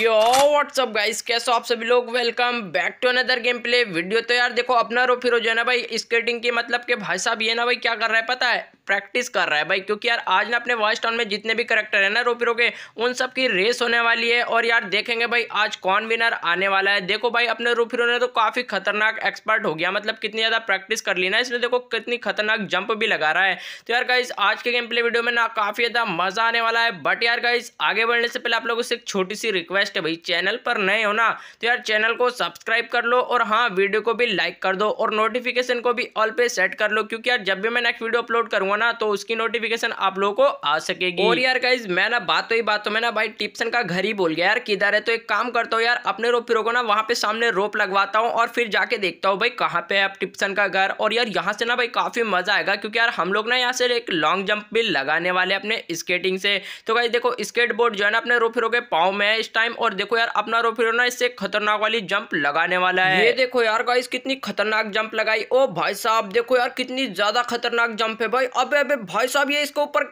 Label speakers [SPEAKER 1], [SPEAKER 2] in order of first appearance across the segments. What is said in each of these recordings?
[SPEAKER 1] यो WhatsApp guys कैसे आप सभी लोग welcome back to another game play video तो यार देखो अपना रो फिर जो है ना भाई स्केटिंग की मतलब के भाई साहब ये ना भाई क्या कर रहा है पता है प्रैक्टिस कर रहा है भाई क्योंकि यार आज ना अपने वॉइस टाउन में जितने भी करेक्टर है ना रोपी रोके उन सब की रेस होने वाली है और यार देखेंगे भाई आज कौन विनर आने वाला है देखो भाई अपने रोपी ने तो काफ़ी खतरनाक एक्सपर्ट हो गया मतलब कितनी ज़्यादा प्रैक्टिस कर ली ना इसने देखो कितनी खतरनाक जंप भी लगा रहा है तो यार गाइज आज के गेम प्ले वीडियो में ना काफ़ी ज़्यादा मज़ा आने वाला है बट यार गाइज आगे बढ़ने से पहले आप लोगों से एक छोटी सी रिक्वेस्ट है भाई चैनल पर नए हो ना तो यार चैनल को सब्सक्राइब कर लो और हाँ वीडियो को भी लाइक कर दो और नोटिफिकेशन को भी ऑल पे सेट कर लो क्योंकि यार जब भी मैं नेक्स्ट वीडियो अपलोड करूँगा हो ना तो उसकी नोटिफिकेशन आप लोगों को आ सकेगी और यार गाइज मैं ना बातों तो ही बातों तो में ना भाई टिप्सन का घर ही बोल गया यार किधर है तो एक काम करता हूँ यार अपने रोप फिरो को ना वहाँ पे सामने रोप लगवाता हूँ और फिर जाके देखता हूँ भाई कहाँ पे है टिप्सन का घर और यार यहाँ से ना भाई काफ़ी मज़ा आएगा क्योंकि यार हम लोग ना यहाँ से एक लॉन्ग जंप भी लगाने वाले अपने स्केटिंग से तो गाइज देखो स्केट जो है ना अपने रोप के पाँव में है इस टाइम और देखो यार अपना रोप ना इससे खतरनाक वाली जंप लगाने वाला है ये देखो यार गाइज कितनी खतरनाक जंप लगाई ओ भाई साहब देखो यार कितनी ज़्यादा खतरनाक जंप है भाई अब अब अबे भाई साहब ये इसके ऊपर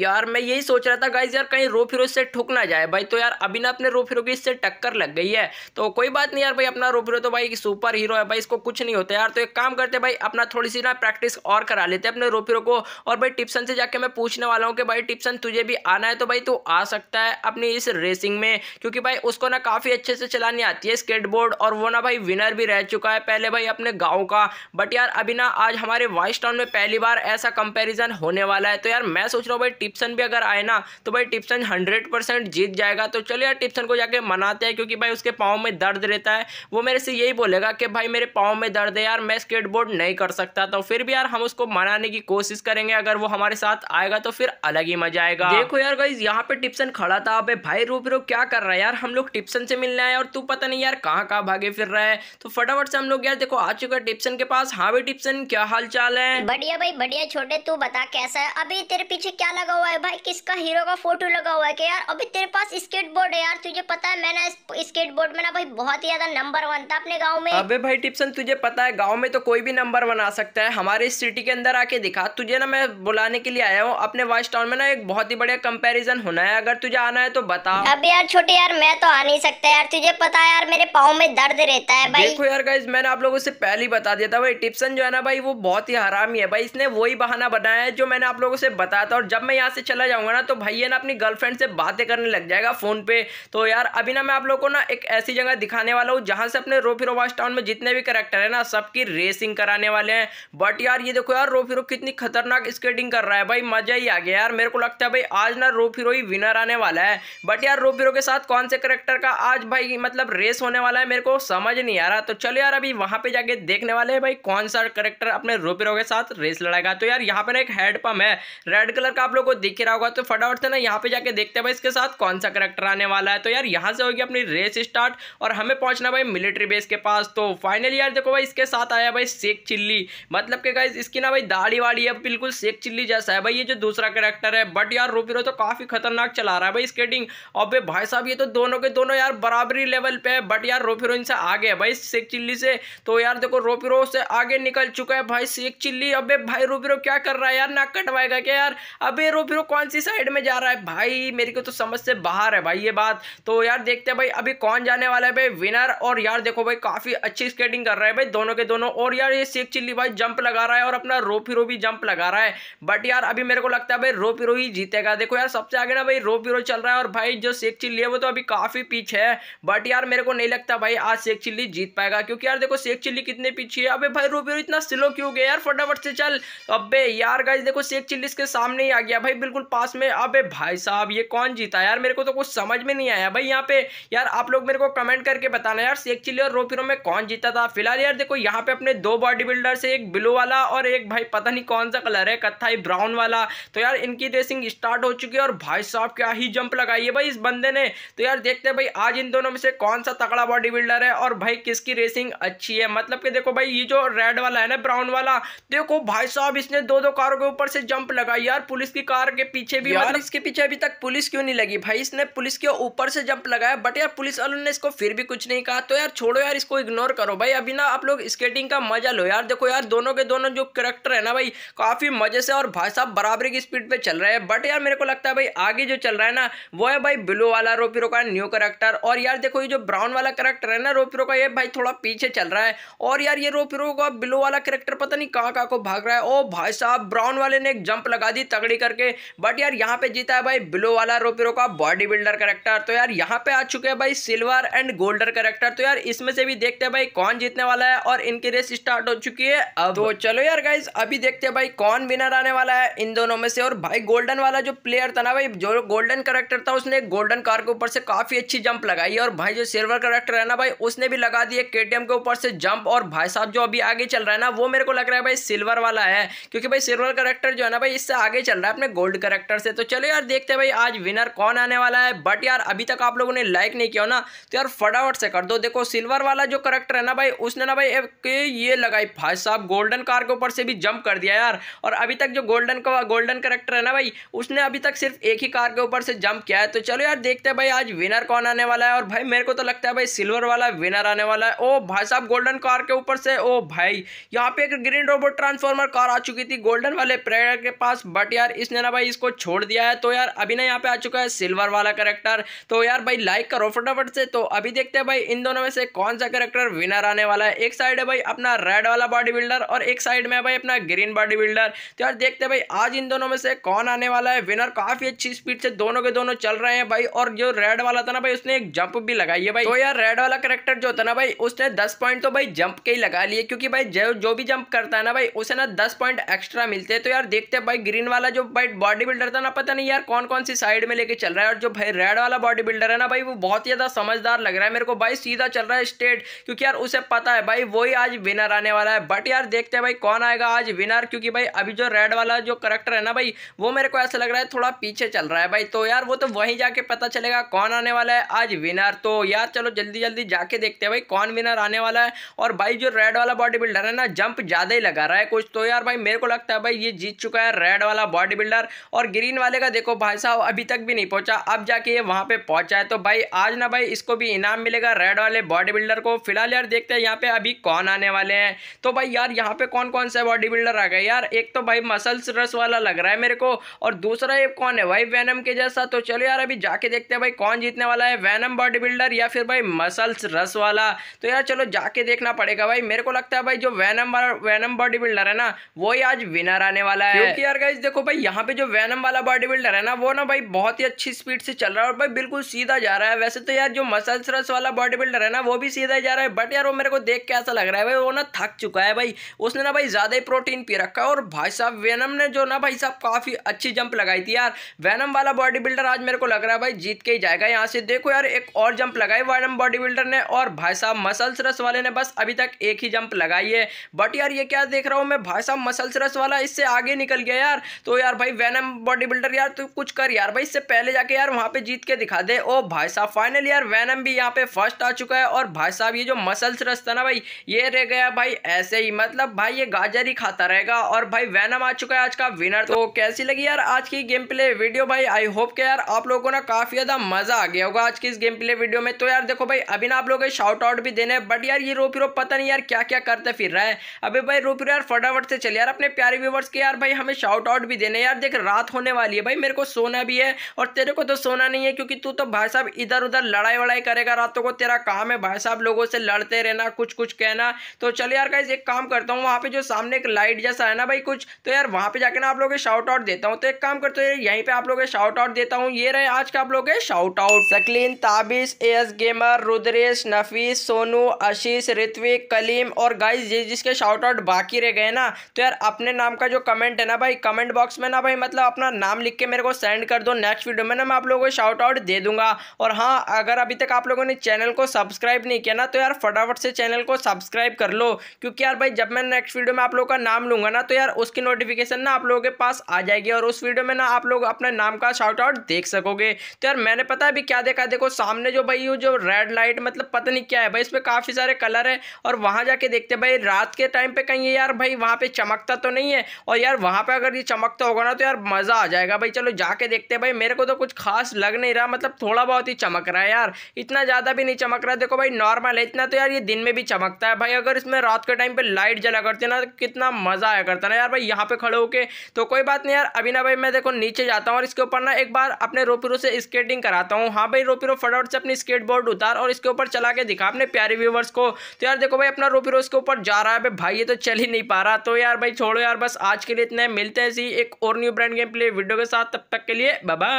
[SPEAKER 1] यार मैं यही सोच रहा था गाइज यार कहीं रो फिरो से ठुक ना जाए भाई तो यार अभी ना अपने रो फिरो की इससे टक्कर लग गई है तो कोई बात नहीं यार भाई अपना रो फिरो तो भाई सुपर हीरो है भाई इसको कुछ नहीं होता यार तो एक काम करते भाई अपना थोड़ी सी ना प्रैक्टिस और करा लेते अपने रो फिरो को और भाई टिप्सन से जाके मैं पूछने वाला हूँ कि भाई टिप्सन तुझे भी आना है तो भाई तू आ सकता है अपनी इस रेसिंग में क्योंकि भाई उसको ना काफ़ी अच्छे से चलानी आती है स्केटबोर्ड और वो ना भाई विनर भी रह चुका है पहले भाई अपने गाँव का बट यार अभी ना आज हमारे वाइस टाउन में पहली बार ऐसा कंपैरिजन होने वाला है तो यार मैं सोच रहा हूँ भाई टिप्सन भी अगर आए ना तो भाई टिप्सन हंड्रेड परसेंट जीत जाएगा तो चलो यार टिप्सन को जाके मनाते हैं क्योंकि भाई उसके पाँव में दर्द रहता है वो मेरे से यही बोलेगा कि भाई मेरे पाँव में दर्द है यार मैं स्केटबोर्ड नहीं कर सकता तो फिर भी यार हम उसको मनाने की कोशिश करेंगे अगर वो हमारे साथ आएगा तो फिर अलग ही मजा आएगा देखो यार गाइज यहाँ पे टिप्सन खड़ा था अब भाई रूप रूप क्या कर रहा है यार हम लोग टिप्सन से मिलने आए और तू पता नहीं यार कहाँ कहाँ भागे फिर रहा है तो फटाफट से हम लोग यार देखो आ चुका टिप्सन के पास हाँ भाई टिप्सन क्या हाल चाल है बढ़िया भाई बढ़िया छोटे छोटे तू बता कैसा है अभी तेरे पीछे क्या लगा हुआ है भाई किसका हीरो का फोटो लगा हुआ है कि यार अभी तेरे पास स्केट बोर्ड है यार तुझे पता है मैंने बोर्ड में ना भाई बहुत ही ज्यादा नंबर वन था अपने गाँव में अभी भाई टिप्सन तुझे पता है गाँव में तो कोई भी नंबर वन आ सकता है हमारे सिटी के अंदर आके दिखा तुझे ना मैं बुलाने के लिए आया हूँ अपने वॉइस टाउन में ना एक बहुत ही बढ़िया कंपेरिजन होना है अगर तुझे आना है तो बता अब यार छोटे यार मैं तो आ नहीं सकता यार तुझे पता है यार मेरे पाओ में दर्द रहता है भाई देखो यार मैंने आप लोगों से पहले ही बता दिया था भाई टिप्सन जो है ना भाई वो बहुत ही हरामी है भाई इसने वही बहाना खाना बनाया है जो मैंने आप लोगों से बताया था और जब मैं यहाँ से चला जाऊँगा ना तो भैया ना अपनी गर्लफ्रेंड से बातें करने लग जाएगा फ़ोन पे तो यार अभी ना मैं आप लोगों को ना एक ऐसी जगह दिखाने वाला हूँ जहाँ से अपने रोफी रोबास टाउन में जितने भी करेक्टर हैं ना सबकी रेसिंग कराने वाले हैं बट यार ये देखो यार रोफी रो कितनी खतरनाक स्केटिंग कर रहा है भाई मज़ा ही आ गया यार मेरे को लगता है भाई आज ना रोफी रो ही विनर आने वाला है बट यार रोफी रो के साथ कौन से करेक्टर का आज भाई मतलब रेस होने वाला है मेरे को समझ नहीं आ रहा तो चलो यार अभी वहाँ पे जाके देखने वाले हैं भाई कौन सा करेक्टर अपने रोपी रो के साथ रेस लड़ेगा तो यार यहाँ पे ना एक हेड पम्प है रेड कलर का आप लोग को दिख रहा होगा तो फटाफट से ना यहाँ पे जाके देखते हैं भाई इसके साथ कौन सा करेक्टर आने वाला है तो यार यहाँ से होगी अपनी रेस स्टार्ट और हमें पहुंचना भाई मिलिट्री बेस के पास तो फाइनल यार देखो भाई इसके साथ आया भाई शेख चिल्ली मतलब कि गाइज इसकी ना भाई दाढ़ी वाड़ी है बिल्कुल शेख चिल्ली जैसा है भाई ये जो दूसरा करेक्टर है बट यार रोपीरो तो काफी खतरनाक चला रहा है भाई स्केटिंग और भाई साहब ये तो दोनों के दोनों यार बराबरी लेवल पे है बट यार रोपीरो इनसे आगे है भाई शेख चिल्ली से तो यार देखो रोपीरो से आगे निकल चुका है भाई शेख चिल्ली अब भाई रोपीरो क्या क्या कर रहा है यार नाक कटवाएगा क्या यार अबे रो फिर कौन सी साइड में जा रहा है भाई मेरे को तो समझ से बाहर है भाई ये बात तो यार देखते हैं भाई अभी कौन जाने वाला है भाई विनर और यार देखो भाई काफ़ी अच्छी स्केटिंग कर रहा है भाई दोनों के दोनों और यार ये शेख चिल्ली भाई जंप लगा रहा है और अपना रो रो भी जंप लगा रहा है बट यार अभी मेरे को लगता है भाई रो रो ही जीतेगा देखो यार सबसे आगे ना भाई रो रो चल रहा है और भाई जो शेख चिल्ली है वो तो अभी काफ़ी पीछे है बट यार मेरे को नहीं लगता भाई आज शेख चिल्ली जीत पाएगा क्योंकि यार देखो शेख चिल्ली कितने पीछे है अभी भाई रो रो इतना स्लो क्यों गया यार फटाफट से चल अब अबे यार गाइज देखो शेख चिल्लीस के सामने ही आ गया भाई बिल्कुल पास में अबे भाई साहब ये कौन जीता यार मेरे को तो कुछ समझ में नहीं आया भाई यहाँ पे यार आप लोग मेरे को कमेंट करके बताना यार शेख चिल्ली और रोफिरो में कौन जीता था फिलहाल यार देखो यहाँ पे अपने दो बॉडी बिल्डर से एक ब्लू वाला और एक भाई पता नहीं कौन सा कलर है कत्थाई ब्राउन वाला तो यार इनकी रेसिंग स्टार्ट हो चुकी है और भाई साहब क्या ही जंप लगाई है भाई इस बंदे ने तो यार देखते हैं भाई आज इन दोनों में से कौन सा तकड़ा बॉडी बिल्डर है और भाई किसकी रेसिंग अच्छी है मतलब कि देखो भाई ये जो रेड वाला है ना ब्राउन वाला देखो भाई साहब इसने दो दो कारों के ऊपर से जंप लगाई यार पुलिस की कार के पीछे भी मतलब इसके पीछे अभी तक पुलिस क्यों नहीं लगी भाई इसने पुलिस के ऊपर से जंप लगाया बट यार पुलिस वालों ने इसको फिर भी कुछ नहीं कहा तो यार छोड़ो यार इसको इग्नोर करो भाई अभी ना आप लोग स्केटिंग का मजा लो यार देखो यार दोनों के दोनों जो करेक्टर है ना भाई काफी मजे से और भाई साहब बराबरी की स्पीड पे चल रहे हैं बट यार मेरे को लगता है भाई आगे जो चल रहा है ना वो है भाई ब्लू वाला रोपिरो का न्यू करेक्टर और यार देखो ये जो ब्राउन वाला करेक्टर है ना रोपिरो का ये भाई थोड़ा पीछे चल रहा है और यार ये रोपिरो का ब्लू वाला करेक्टर पता नहीं कहाँ कहाँ को भाग रहा है ओ भाई साहब ब्राउन वाले ने एक जंप लगा दी तगड़ी करके बट यार यहाँ पे जीता है भाई ब्लू वाला रोपिरो का बॉडी बिल्डर करेक्टर तो यार यहाँ पे आ चुके हैं भाई सिल्वर एंड गोल्डर करेक्टर तो यार इसमें से भी देखते हैं भाई कौन जीतने वाला है और इनकी रेस स्टार्ट हो चुकी है अब तो चलो यार गाइज अभी देखते हैं भाई कौन विनर आने वाला है इन दोनों में से और भाई गोल्डन वाला जो प्लेयर था ना भाई जो गोल्डन करेक्टर था उसने गोल्डन कार के ऊपर से काफी अच्छी जंप लगाई और भाई जो सिल्वर करेक्टर है ना भाई उसने भी लगा दिया के के ऊपर से जंप और भाई साहब जो अभी आगे चल रहा है ना वो मेरे को लग रहा है भाई सिल्वर वाला है क्योंकि क्योंकि भाई सिल्वर करेक्टर जो है ना भाई इससे आगे चल रहा है अपने गोल्ड करेक्टर से तो चलो यार देखते हैं भाई आज विनर कौन आने वाला है बट यार अभी तक आप लोगों ने लाइक नहीं किया ना तो यार फटाफट से कर दो देखो सिल्वर वाला जो करेक्टर है ना भाई उसने ना भाई ये लगाई भाई साहब गोल्डन कार के ऊपर से भी जंप कर दिया यार और अभी तक जो गोल्डन का गोल्डन करेक्टर है ना भाई उसने अभी तक सिर्फ एक ही कार के ऊपर से जंप किया है तो चलो यार देखते हैं भाई आज विनर कौन आने वाला है और भाई मेरे को तो लगता है भाई सिल्वर वाला विनर आने वाला है ओ भाई साहब गोल्डन कार के ऊपर से ओ भाई यहाँ पे एक ग्रीन रोबोट ट्रांसफॉर्मर कार आ चुकी थी गोल्डन वाले प्रेडर के पास बट यार इसने ना भाई इसको छोड़ दिया है तो यार अभी ना यहाँ पे आ चुका है सिल्वर वाला करेक्टर तो यार भाई लाइक करो फटाफट से तो अभी देखते हैं भाई इन दोनों में से कौन सा करेक्टर विनर आने वाला है एक साइड है भाई अपना रेड वाला बॉडी बिल्डर और एक साइड में भाई अपना ग्रीन बॉडी बिल्डर तो यार देखते हैं भाई आज इन दोनों में से कौन आने वाला है विनर काफी अच्छी स्पीड से दोनों के दोनों चल रहे हैं भाई और जो रेड वाला था ना भाई उसने एक जंप भी लगाई है भाई तो यार रेड वाला करेक्टर जो था ना भाई उसने दस पॉइंट तो भाई जंप के ही लगा लिए क्योंकि भाई जो जो भी जंप करता है ना भाई उसे ना दस पॉइंट एक्स्ट्रा एक्स्ट्रा मिलते हैं तो यार देखते हैं भाई ग्रीन वाला जो भाई बॉडी बिल्डर था ना पता नहीं यार कौन कौन सी साइड में लेके चल रहा है और जो भाई रेड वाला बॉडी बिल्डर है ना भाई वो बहुत ज़्यादा समझदार लग रहा है मेरे को भाई सीधा चल रहा है स्टेट क्योंकि यार उसे पता है भाई वही आज विनर आने वाला है बट यार देखते हैं भाई कौन आएगा आज विनर क्योंकि भाई अभी जो रेड वाला जो करेक्टर है ना भाई वो मेरे को ऐसा लग रहा है थोड़ा पीछे चल रहा है भाई तो यार वो तो वहीं जाके पता चलेगा कौन आने वाला है आज विनर तो यार चलो जल्दी जल्दी जाके देखते हैं भाई कौन विनर आने वाला है और भाई जो रेड वाला बॉडी बिल्डर है ना जंप ज़्यादा ही लगा रहा है कुछ तो यार भाई मेरे को लगता है भाई ये जीत चुका है रेड वाला बॉडी बिल्डर और ग्रीन वाले का देखो भाई साहब अभी तक भी नहीं पहुंचा अब जाके ये वहां पे पहुंचा है तो भाई आज ना भाई इसको भी इनाम मिलेगा रेड वाले बॉडी बिल्डर को फिलहाल यार देखते हैं यहाँ पे अभी कौन आने वाले हैं तो भाई यार यहाँ पे कौन कौन सा बॉडी बिल्डर आ गए यार एक तो भाई मसल्स रस वाला लग रहा है मेरे को और दूसरा ये कौन है भाई वैनम के जैसा तो चलो यार अभी जाके देखते हैं भाई कौन जीतने वाला है वैनम बॉडी बिल्डर या फिर भाई मसल्स रस वाला तो यार चलो जाके देखना पड़ेगा भाई मेरे को लगता है भाई जो वैनम वैनम बॉडी बिल्डर है ना वही आज विनर आने वाला है क्योंकि यार गाइज देखो भाई यहाँ पे जो वैनम वाला बॉडी बिल्डर है ना वो ना भाई बहुत ही अच्छी स्पीड से चल रहा है और भाई बिल्कुल सीधा जा रहा है वैसे तो यार जो मसल रस वाला बॉडी बिल्डर है ना वो भी सीधा जा रहा है बट यार वो मेरे को देख के ऐसा लग रहा है भाई वो ना थक चुका है भाई उसने ना भाई ज़्यादा ही प्रोटीन पी रखा है और भाई साहब वैनम ने जो ना भाई साहब काफ़ी अच्छी जंप लगाई थी यार वैनम वाला बॉडी बिल्डर आज मेरे को लग रहा है भाई जीत के ही जाएगा यहाँ से देखो यार एक और जंप लगाई वैनम बॉडी बिल्डर ने और भाई साहब मसल्स रस वाले ने बस अभी तक एक ही जंप लगाई है बट यार ये क्या देख रहा हूँ मैं भाई साहब मसल्स रस प्लस वाला इससे आगे निकल गया यार तो यार भाई वैनम बॉडी बिल्डर यार तू कुछ कर यार भाई इससे पहले जाके यार वहाँ पे जीत के दिखा दे ओ भाई साहब फाइनल यार वैनम भी यहाँ पे फर्स्ट आ चुका है और भाई साहब ये जो मसल्स रस्ता ना भाई ये रह गया भाई ऐसे ही मतलब भाई ये गाजर ही खाता रहेगा और भाई वैनम आ चुका है आज का विनर तो कैसी लगी यार आज की गेम प्ले वीडियो भाई आई होप के यार आप लोगों को ना काफी ज्यादा मजा आ गया होगा आज की इस गेम प्ले वीडियो में तो यार देखो भाई अभी ना आप लोग शॉर्ट आउट भी देने बट यार ये रोपी रोप पता नहीं यार क्या क्या करते फिर रहा है अभी भाई रोपी यार फटाफट से चले यार अपने प्यारे व्यूवर्स के यार भाई हमें शाउट आउट भी देने यार देख रात होने वाली है भाई मेरे को सोना भी है और तेरे को तो सोना नहीं है क्योंकि तू तो भाई साहब इधर उधर लड़ाई वड़ाई करेगा रातों को तेरा काम है भाई साहब लोगों से लड़ते रहना कुछ कुछ कहना तो चल यार का एक काम करता हूँ वहाँ पे जो सामने एक लाइट जैसा है ना भाई कुछ तो यार वहाँ पे जाके ना आप लोग शाउट आउट देता हूँ तो एक काम करते हो यहीं पर आप लोग शाउट आउट देता हूँ ये रहे आज का आप लोग shout out Saqlain Tabish S gamer Rudresh Nafees Sonu Ashish Ritvik Kaleem और गाइज जिसके शाउट आउट बाकी रह गए ना तो यार अपने अपने नाम का जो कमेंट है ना भाई कमेंट बॉक्स में ना भाई मतलब अपना नाम लिख के मेरे को सेंड कर दो नेक्स्ट वीडियो में ना मैं आप लोगों को शाउट आउट दे दूंगा और हाँ अगर अभी तक आप लोगों ने चैनल को सब्सक्राइब नहीं किया ना तो यार फटाफट से चैनल को सब्सक्राइब कर लो क्योंकि यार भाई जब मैं नेक्स्ट वीडियो में आप लोगों का नाम लूंगा ना तो यार उसकी नोटिफिकेशन ना आप लोगों के पास आ जाएगी और उस वीडियो में ना आप लोग अपने नाम का शाउट आउट देख सकोगे तो यार मैंने पता है अभी क्या देखा देखो सामने जो भाई जो रेड लाइट मतलब पता नहीं क्या है भाई इसमें काफ़ी सारे कलर है और वहां जाके देखते भाई रात के टाइम पे कहीं यार भाई वहां पे चमकता तो नहीं नहीं है और यार वहाँ पर अगर ये चमकता होगा ना तो यार मज़ा आ जाएगा भाई चलो जाके देखते हैं भाई मेरे को तो कुछ खास लग नहीं रहा मतलब थोड़ा बहुत ही चमक रहा है यार इतना ज़्यादा भी नहीं चमक रहा देखो भाई नॉर्मल है इतना तो यार ये दिन में भी चमकता है भाई अगर इसमें रात के टाइम पर लाइट जला करते ना तो कितना मज़ा आया करता ना यार भाई यहाँ पर खड़े होकर तो कोई बात नहीं यार अभी ना भाई मैं देखो नीचे जाता हूँ और इसके ऊपर ना एक बार अपने रोपिरो से स्केटिंग कराता हूँ हाँ भाई रोपिरो फटाफट से अपनी स्केट उतार और इसके ऊपर चला के दिखा अपने प्यारे व्यूवर्स को तो यार देखो भाई अपना रोपिरो इसके ऊपर जा रहा है भाई ये तो चल ही नहीं पा रहा तो यार भाई छोड़ो यार बस आज के लिए इतना है मिलते हैं जी एक और new brand game play video के साथ तब तक के लिए बाय